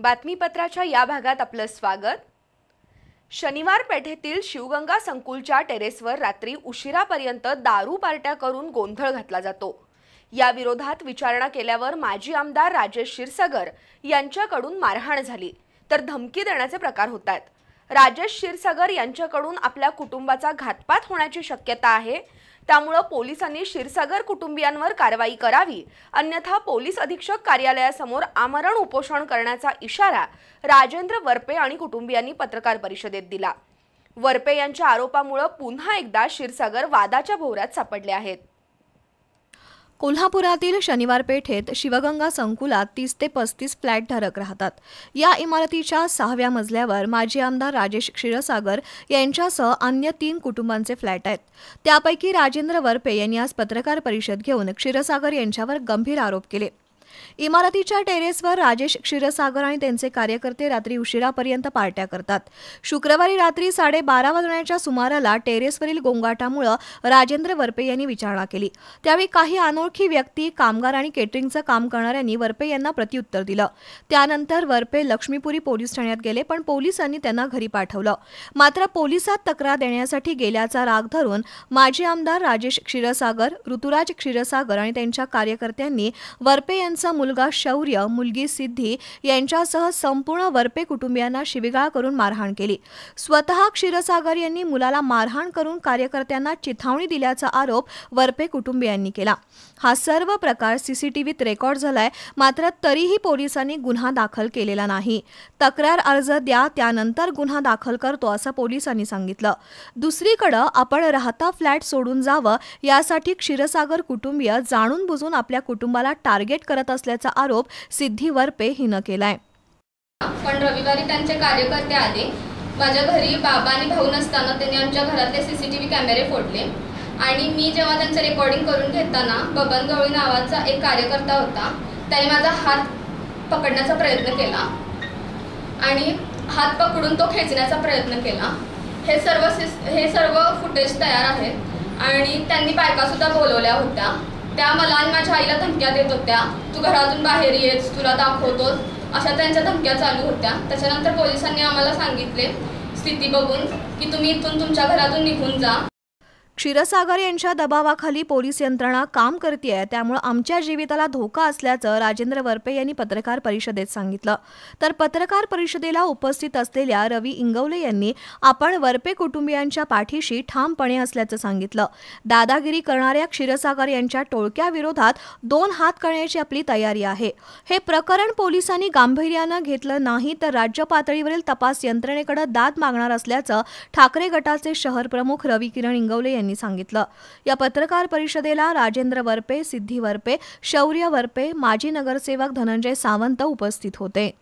बातमीपत्राच्या या भागात आपलं स्वागत शनिवार पेठेतील शिवगंगा संकुलच्या टेरेसवर रात्री उशिरापर्यंत दारू पार्ट्या करून गोंधळ घातला जातो या विरोधात विचारणा केल्यावर माजी आमदार राजेश क्षीरसागर यांच्याकडून मारहाण झाली तर धमकी देण्याचे प्रकार होत आहेत राजेश क्षीरसागर यांच्याकडून आपल्या कुटुंबाचा घातपात होण्याची शक्यता आहे त्यामुळं पोलिसांनी क्षीरसागर कुटुंबियांवर कारवाई करावी अन्यथा पोलीस अधीक्षक कार्यालयासमोर आमरण उपोषण करण्याचा इशारा राजेंद्र वरपे आणि कुटुंबियांनी पत्रकार परिषदेत दिला वरपे यांच्या आरोपामुळे पुन्हा एकदा क्षीरसागर वादाच्या भोवऱ्यात सापडले आहेत कोल्हापुरातील शनिवार पेठेत शिवगंगा संकुलात तीस ते पस्तीस फ्लॅट धारक राहतात या इमारतीच्या सहाव्या मजल्यावर माजी आमदार राजेश क्षीरसागर यांच्यासह अन्य तीन कुटुंबांचे फ्लॅट आहेत त्यापैकी राजेंद्र वरपे यांनी आज पत्रकार परिषद घेऊन क्षीरसागर यांच्यावर गंभीर आरोप केले इमारतीच्या टेरेसवर राजेश क्षीरसागर आणि त्यांचे कार्यकर्ते रात्री उशिरापर्यंत पार्ट्या करतात शुक्रवारी रात्री साडेबारा वाजण्याच्या सुमाराला टेरेसवरील गोंगाटामुळे राजेंद्र वरपे यांनी विचारणा केली त्यावेळी काही अनोळखी व्यक्ती कामगार आणि केटरिंगचं काम करणाऱ्यांनी वरपे यांना प्रत्युत्तर दिलं त्यानंतर वरपे लक्ष्मीपुरी पोलीस ठाण्यात गेले पण पोलिसांनी त्यांना घरी पाठवलं मात्र पोलिसात तक्रार देण्यासाठी गेल्याचा राग धरून माजी आमदार राजेश क्षीरसागर ऋतुराज क्षीरसागर आणि त्यांच्या कार्यकर्त्यांनी वरपे यांचा त्यांचा मुलगा शौर्य मुलगी सिद्धी यांच्यासह संपूर्ण वरपे कुटुंबियांना शिविगाळ करून मारहाण केली स्वतः क्षीरसागर यांनी मुलाला मारहाण करून कार्यकर्त्यांना चिथावणी दिल्याचा आरोप वरपे कुटुंबियांनी केला हा सर्व प्रकार सीसीटीव्हीत रेकॉर्ड झालाय मात्र तरीही पोलिसांनी गुन्हा दाखल केलेला नाही तक्रार अर्ज द्या त्यानंतर गुन्हा दाखल करतो असं पोलिसांनी सांगितलं दुसरीकडं आपण राहता फ्लॅट सोडून जावं यासाठी क्षीरसागर कुटुंबीय जाणून बुजून आपल्या कुटुंबाला टार्गेट करत असल्याचा आरोप सिद्धी वरपे हिनं केलाय पण रविवारी त्यांचे कार्यकर्ते आले माझ्या घरी बाबा आणि भाऊ नसताना त्यांनी आमच्या घरातले सीसीटीव्ही कॅमेरे फोडले आणि मी जेव्हा त्यांचं रेकॉर्डिंग करून घेताना बबन गवळी नावाचा एक कार्यकर्ता होता त्याने माझा हात पकडण्याचा प्रयत्न केला आणि हात पकडून तो खेचण्याचा प्रयत्न केला हे सर्व हे सर्व फुटेज तयार आहेत आणि त्यांनी बायकासुद्धा बोलवल्या होत्या त्या मला आणि माझ्या आईला धमक्या देत होत्या तू घरातून बाहेर येस तुला दाखवतोस अशा त्यांच्या धमक्या चालू होत्या त्याच्यानंतर पोलिसांनी आम्हाला सांगितले स्थिती बघून की तुम्ही इथून तुमच्या घरातून निघून जा क्षीरसागर यांच्या दबावाखाली पोलीस यंत्रणा काम करते त्यामुळे आमच्या जीविताला धोका असल्याचं राजेंद्र वरपे यांनी पत्रकार परिषदेत सांगितलं तर पत्रकार परिषदेला उपस्थित असलेल्या रवी इंगवले यांनी आपण वरपे कुटुंबियांच्या पाठीशी ठामपणे असल्याचं सांगितलं दादागिरी करणाऱ्या क्षीरसागर यांच्या टोळक्याविरोधात दोन हात करण्याची आपली तयारी आहे हे प्रकरण पोलिसांनी गांभीर्यानं घेतलं नाही तर राज्य पातळीवरील तपास यंत्रणेकडे दाद मागणार असल्याचं ठाकरे गटाचे शहर प्रमुख रवी किरण इंगवले यांनी सांगितलं या पत्रकार परिषदेला राजेंद्र वरपे सिद्धी वरपे शौर्य वरपे माजी नगरसेवक धनंजय सावंत उपस्थित होते